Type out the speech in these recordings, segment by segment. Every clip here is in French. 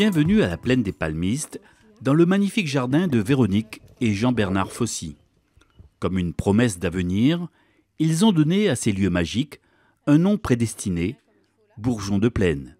Bienvenue à la plaine des Palmistes, dans le magnifique jardin de Véronique et Jean-Bernard Fossy. Comme une promesse d'avenir, ils ont donné à ces lieux magiques un nom prédestiné, bourgeon de plaine.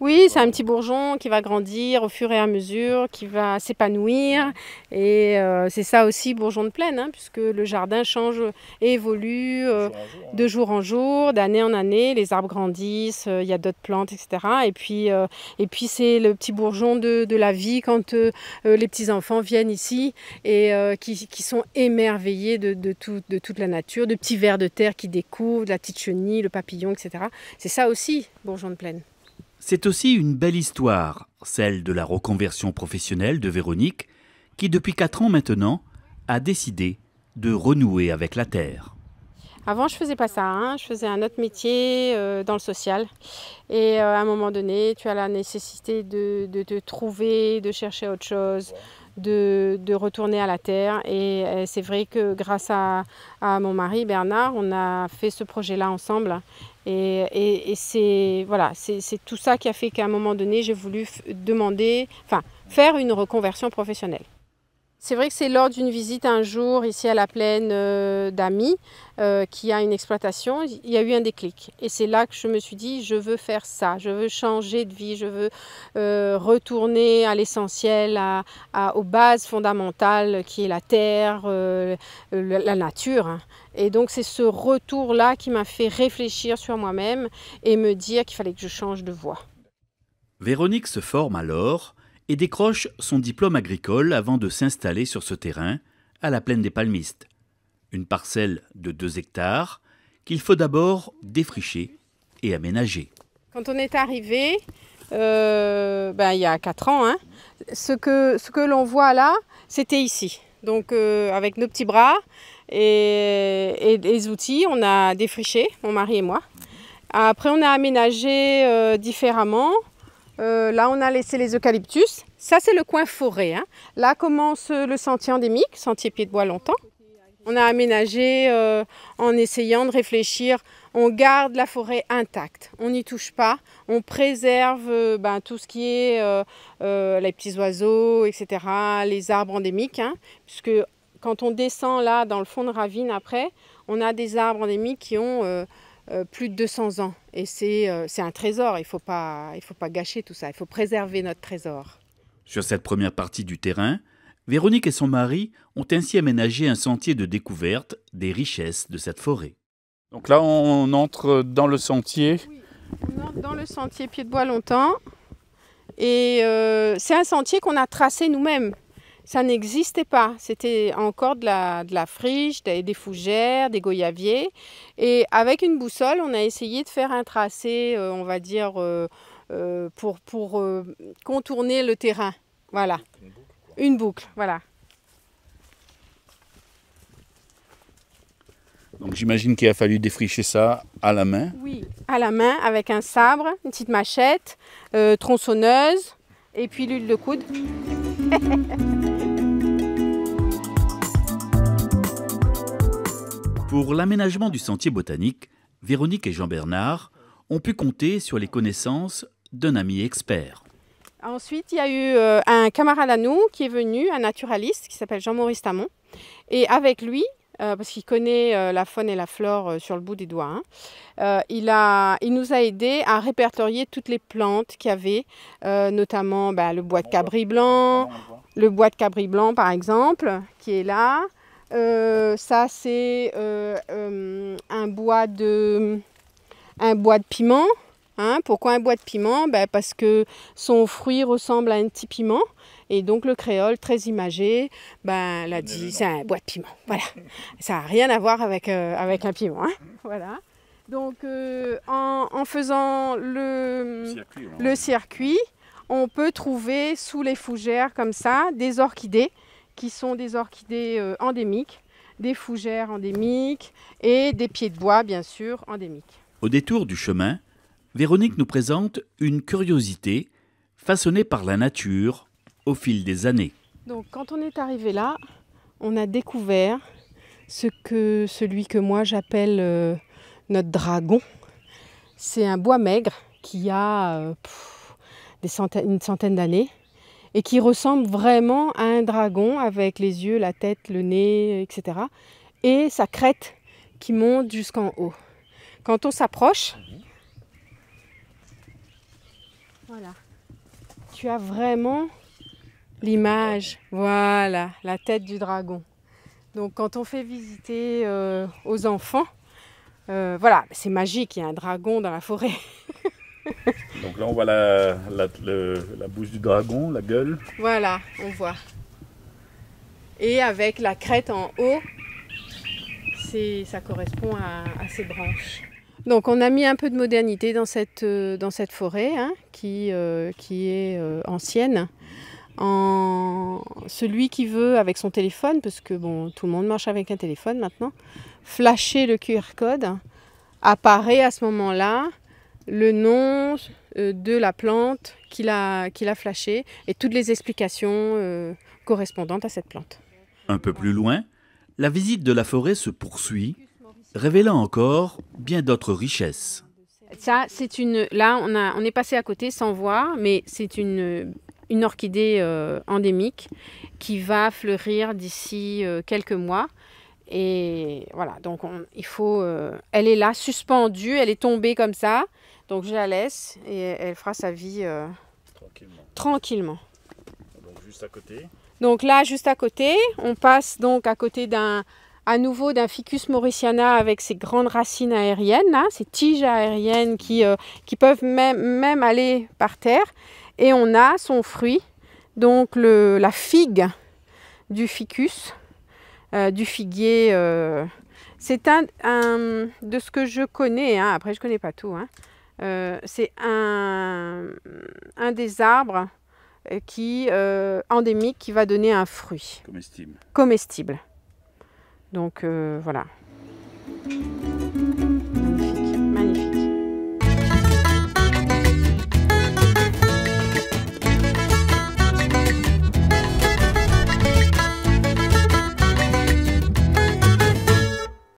Oui, c'est un petit bourgeon qui va grandir au fur et à mesure, qui va s'épanouir. Et euh, c'est ça aussi, bourgeon de plaine, hein, puisque le jardin change et évolue euh, hein. de jour en jour, d'année en année. Les arbres grandissent, euh, il y a d'autres plantes, etc. Et puis, et puis c'est le petit bourgeon de, la vie quand les petits-enfants viennent ici et qui, sont émerveillés de, toute la nature, de petits vers de terre qui découvrent, la petite chenille, le papillon, etc. C'est ça aussi, bourgeon de plaine. C'est aussi une belle histoire, celle de la reconversion professionnelle de Véronique, qui depuis 4 ans maintenant a décidé de renouer avec la Terre. Avant, je faisais pas ça. Hein. Je faisais un autre métier euh, dans le social. Et euh, à un moment donné, tu as la nécessité de, de te trouver, de chercher autre chose, de, de retourner à la terre. Et, euh, c'est vrai que grâce à, à, mon mari Bernard, on a fait ce projet-là ensemble. Et, et, et c'est voilà, c'est tout ça qui a fait qu'à un moment donné, j'ai voulu demander, enfin, faire une reconversion professionnelle. C'est vrai que c'est lors d'une visite un jour ici à la plaine d'amis euh, d'Ami, euh, qui a une exploitation, il y a eu un déclic. Et c'est là que je me suis dit, je veux faire ça, je veux changer de vie, je veux euh, retourner à l'essentiel, aux bases fondamentales qui est la terre, la nature. Hein. Et donc c'est ce retour-là qui m'a fait réfléchir sur moi-même et me dire qu'il fallait que je change de voie. Véronique se forme alors et décroche son diplôme agricole avant de s'installer sur ce terrain, à la plaine des Palmistes. Une parcelle de 2 hectares qu'il faut d'abord défricher et aménager. Quand on est arrivé, euh, ben, il y a 4 ans, hein, ce que, ce que l'on voit là, c'était ici. Donc euh, avec nos petits bras et, et, les outils, on a défriché, mon mari et moi. Après, on a aménagé euh, différemment. Euh, là, on a laissé les eucalyptus. Ça, c'est le coin forêt. Hein. Là commence euh, le sentier endémique, sentier pied de bois longtemps. On a aménagé euh, en essayant de réfléchir. On garde la forêt intacte, on n'y touche pas, on préserve ben, tout ce qui est les petits oiseaux, etc., les arbres endémiques, hein. puisque quand on descend là dans le fond de ravine après, on a des arbres endémiques qui ont euh, plus de 200 ans. Et euh, c'est un trésor, il ne faut, pas, faut pas gâcher tout ça, il faut préserver notre trésor. Sur cette première partie du terrain, Véronique et son mari ont ainsi aménagé un sentier de découverte des richesses de cette forêt. Donc là, on entre dans le sentier. on entre dans le sentier pied de bois longtemps. Et euh, c'est un sentier qu'on a tracé nous-mêmes ça n'existait pas. C'était encore de la, de la friche, des, fougères, des goyaviers. Et avec une boussole, on a essayé de faire un tracé, euh, on va dire, euh, euh, pour, pour contourner le terrain. Voilà. Une boucle, voilà. Donc j'imagine qu'il a fallu défricher ça à la main. Oui, à la main, avec un sabre, une petite machette, tronçonneuse et puis l'huile de coude. Pour l'aménagement du sentier botanique, Véronique et Jean-Bernard ont pu compter sur les connaissances d'un ami expert. Ensuite, il y a eu euh, un camarade à nous qui est venu, un naturaliste qui s'appelle Jean-Maurice Tamon. Et avec lui, euh, parce qu'il connaît euh, la faune et la flore euh, sur le bout des doigts. Hein. il, a, il nous a aidé à répertorier toutes les plantes qu'il y avait, notamment bah, le bois de cabri blanc, le bois de cabri blanc par exemple, qui est là. ça c'est un un bois de piment. Hein, pourquoi un bois de piment ben, Parce que son fruit ressemble à un petit piment. Et donc le créole, très imagé, ben, l'a dit, c'est un bois de piment. Voilà. Ça n'a rien à voir avec, euh, avec un piment. Hein. Voilà. Donc euh, en, faisant le, circuit, le circuit, on peut trouver sous les fougères comme ça des orchidées qui sont des orchidées euh, endémiques, des fougères endémiques et des pieds de bois bien sûr endémiques. Au détour du chemin, Véronique nous présente une curiosité façonnée par la nature au fil des années. Donc quand on est arrivé là, on a découvert ce que celui que moi j'appelle euh, notre dragon. C'est un bois maigre qui a euh, des centaines, une centaine d'années et qui ressemble vraiment à un dragon avec les yeux, la tête, le nez, etc. Et sa crête qui monte jusqu'en haut. Quand on s'approche, mhm. Voilà. Tu as vraiment l'image, voilà, la tête du dragon. Donc quand on fait visiter euh, aux enfants, euh, voilà, c'est magique, il y a un dragon dans la forêt. Donc là, on voit la, bouche du dragon, la gueule. Voilà, on voit. Et avec la crête en haut, ça correspond à, ses branches. Donc on a mis un peu de modernité dans cette, euh, dans cette forêt hein, euh, qui, est euh, ancienne. En celui qui veut avec son téléphone, parce que bon, tout le monde marche avec un téléphone maintenant, flasher le QR code, apparaît à ce moment-là le nom de la plante qu'il a, qu'il a flashé et toutes les explications correspondantes à cette plante. Un peu plus loin, la visite de la forêt se poursuit révélant encore bien d'autres richesses. Ça, c'est une. Là, on, a, on est passé à côté sans voir, mais c'est une, une orchidée euh, endémique qui va fleurir d'ici euh, quelques mois. Et voilà, donc il faut. Euh, elle est là, suspendue, elle est tombée comme ça. Donc je la laisse et elle fera sa vie tranquillement. tranquillement. Donc juste à côté. Donc là, juste à côté, on passe donc à côté d'un à nouveau d'un ficus mauriciana avec ses grandes racines aériennes, ses hein, tiges aériennes qui, euh, qui peuvent même, même, aller par terre. Et on a son fruit, donc le, la figue du ficus, euh, du figuier. Euh, c'est un, de ce que je connais, hein, après je connais pas tout, hein, c'est un, un, des arbres qui endémique qui va donner un fruit. Comestible. Donc euh, voilà,